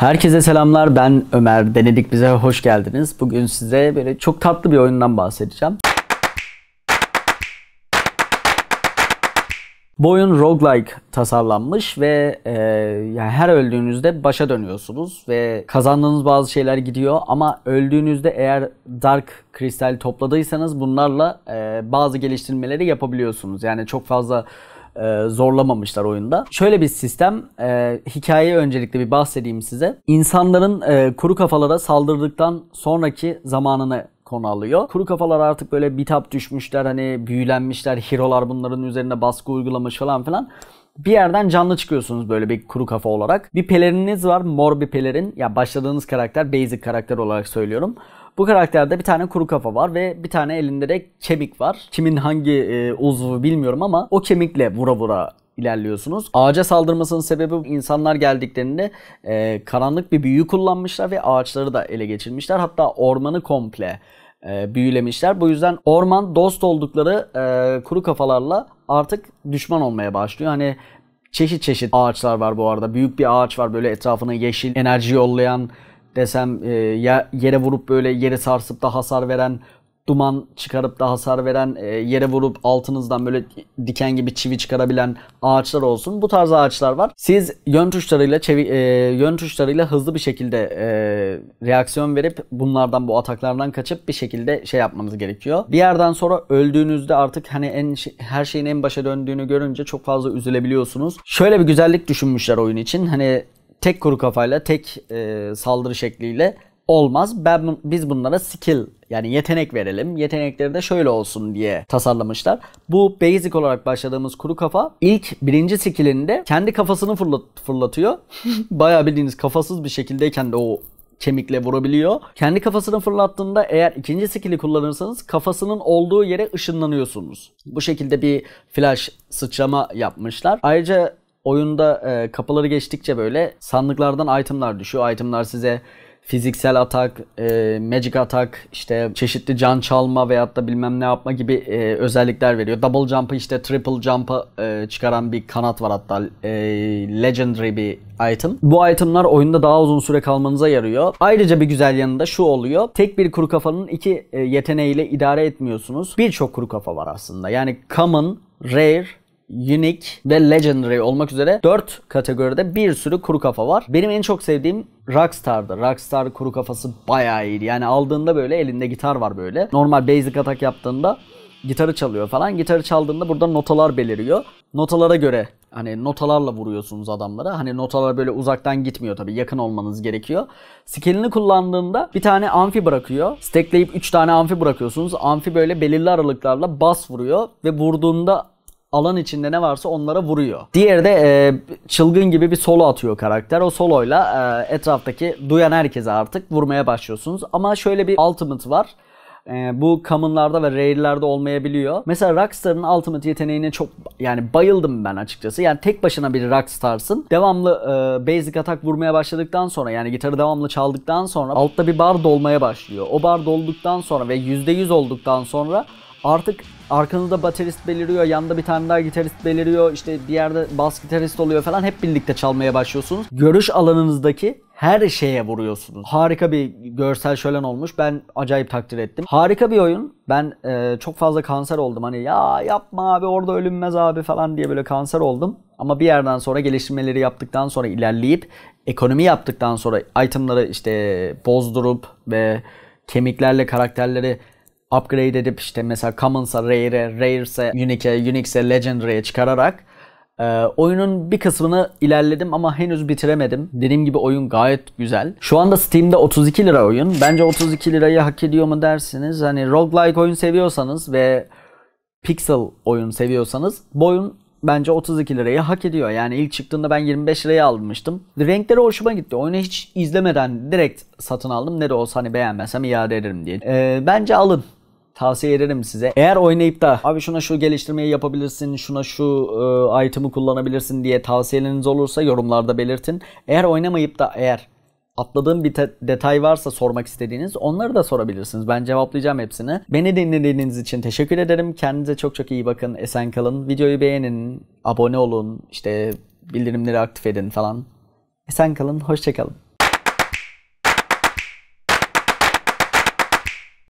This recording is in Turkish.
Herkese selamlar. Ben Ömer. Denedik bize hoş geldiniz. Bugün size böyle çok tatlı bir oyundan bahsedeceğim. Bu oyun roguelike tasarlanmış ve e, yani her öldüğünüzde başa dönüyorsunuz ve kazandığınız bazı şeyler gidiyor ama öldüğünüzde eğer dark kristal topladıysanız bunlarla e, bazı geliştirmeleri yapabiliyorsunuz. Yani çok fazla e, zorlamamışlar oyunda. Şöyle bir sistem. E, hikayeyi öncelikle bir bahsedeyim size. İnsanların e, kuru kafalara saldırdıktan sonraki zamanını konu alıyor. Kuru kafalar artık böyle bitap düşmüşler hani büyülenmişler. Hirolar bunların üzerine baskı uygulamış falan filan bir yerden canlı çıkıyorsunuz böyle bir kuru kafa olarak. Bir pelerininiz var mor bir pelerin. Ya başladığınız karakter basic karakter olarak söylüyorum. Bu karakterde bir tane kuru kafa var ve bir tane elinde de kemik var. Kimin hangi e, uzvu bilmiyorum ama o kemikle vura vura ilerliyorsunuz. Ağaca saldırmasının sebebi insanlar geldiklerinde e, karanlık bir büyü kullanmışlar ve ağaçları da ele geçirmişler. Hatta ormanı komple e, büyülemişler. Bu yüzden orman dost oldukları e, kuru kafalarla artık düşman olmaya başlıyor. Hani çeşit çeşit ağaçlar var bu arada. Büyük bir ağaç var böyle etrafına yeşil enerji yollayan desem e, yere vurup böyle yere sarsıp da hasar veren duman çıkarıp da hasar veren, e, yere vurup altınızdan böyle diken gibi çivi çıkarabilen ağaçlar olsun. Bu tarz ağaçlar var. Siz yön tuşlarıyla çevi, e, yön tuşlarıyla hızlı bir şekilde e, reaksiyon verip bunlardan bu ataklardan kaçıp bir şekilde şey yapmanız gerekiyor. Bir yerden sonra öldüğünüzde artık hani en her şeyin en başa döndüğünü görünce çok fazla üzülebiliyorsunuz. Şöyle bir güzellik düşünmüşler oyun için. Hani tek kuru kafayla, tek e, saldırı şekliyle olmaz. Ben biz bunlara skill yani yetenek verelim. Yetenekleri de şöyle olsun diye tasarlamışlar. Bu basic olarak başladığımız kuru kafa ilk birinci skillinde kendi kafasını fırlat, fırlatıyor. Bayağı bildiğiniz kafasız bir şekildeyken de o kemikle vurabiliyor. Kendi kafasını fırlattığında eğer ikinci skill'i kullanırsanız kafasının olduğu yere ışınlanıyorsunuz. Bu şekilde bir flash sıçrama yapmışlar. Ayrıca oyunda e, kapıları geçtikçe böyle sandıklardan itemlar düşüyor. Itemlar size fiziksel atak, e, magic atak, işte çeşitli can çalma veyahut da bilmem ne yapma gibi e, özellikler veriyor. Double jump'ı işte triple jump'a e, çıkaran bir kanat var hatta. E, legendary bir item. Bu itemlar oyunda daha uzun süre kalmanıza yarıyor. Ayrıca bir güzel yanı da şu oluyor. Tek bir kuru kafanın iki e, yeteneğiyle idare etmiyorsunuz. Birçok kuru kafa var aslında. Yani common, rare Unique ve Legendary olmak üzere 4 kategoride bir sürü kuru kafa var. Benim en çok sevdiğim Rockstar'dı. Rockstar kuru kafası bayağı iyiydi. Yani aldığında böyle elinde gitar var böyle. Normal basic atak yaptığında gitarı çalıyor falan. Gitarı çaldığında burada notalar beliriyor. Notalara göre hani notalarla vuruyorsunuz adamlara. Hani notalar böyle uzaktan gitmiyor tabii. Yakın olmanız gerekiyor. Skill'ini kullandığında bir tane amfi bırakıyor. Stackleyip 3 tane amfi bırakıyorsunuz. Amfi böyle belirli aralıklarla bas vuruyor ve vurduğunda alan içinde ne varsa onlara vuruyor. Diğeri de e, çılgın gibi bir solo atıyor karakter. O soloyla e, etraftaki duyan herkese artık vurmaya başlıyorsunuz. Ama şöyle bir ultimate var. E, bu kamınlarda ve rare'lerde olmayabiliyor. Mesela Rockstar'ın ultimate yeteneğine çok yani bayıldım ben açıkçası. Yani tek başına bir Rockstars'ın devamlı e, basic atak vurmaya başladıktan sonra yani gitarı devamlı çaldıktan sonra altta bir bar dolmaya başlıyor. O bar dolduktan sonra ve %100 olduktan sonra artık arkanızda baterist beliriyor, yanda bir tane daha gitarist beliriyor, işte bir yerde bas gitarist oluyor falan hep birlikte çalmaya başlıyorsunuz. Görüş alanınızdaki her şeye vuruyorsunuz. Harika bir görsel şölen olmuş. Ben acayip takdir ettim. Harika bir oyun. Ben e, çok fazla kanser oldum. Hani ya yapma abi orada ölünmez abi falan diye böyle kanser oldum. Ama bir yerden sonra geliştirmeleri yaptıktan sonra ilerleyip ekonomi yaptıktan sonra itemları işte bozdurup ve kemiklerle karakterleri upgrade edip işte mesela Common'sa Rare'e, Rare'se Unique'e, Unix'e, Legendary'e çıkararak ee, oyunun bir kısmını ilerledim ama henüz bitiremedim. Dediğim gibi oyun gayet güzel. Şu anda Steam'de 32 lira oyun. Bence 32 lirayı hak ediyor mu dersiniz. Hani roguelike oyun seviyorsanız ve pixel oyun seviyorsanız bu oyun bence 32 lirayı hak ediyor. Yani ilk çıktığında ben 25 liraya almıştım. Renkleri hoşuma gitti. Oyunu hiç izlemeden direkt satın aldım. Ne de olsa hani beğenmezsem iade ederim diye. Ee, bence alın. Tavsiye ederim size. Eğer oynayıp da abi şuna şu geliştirmeyi yapabilirsin, şuna şu e, item'ı kullanabilirsin diye tavsiyeleriniz olursa yorumlarda belirtin. Eğer oynamayıp da eğer atladığım bir detay varsa sormak istediğiniz onları da sorabilirsiniz. Ben cevaplayacağım hepsini. Beni dinlediğiniz için teşekkür ederim. Kendinize çok çok iyi bakın. Esen kalın. Videoyu beğenin, abone olun, işte bildirimleri aktif edin falan. Esen kalın, hoşçakalın.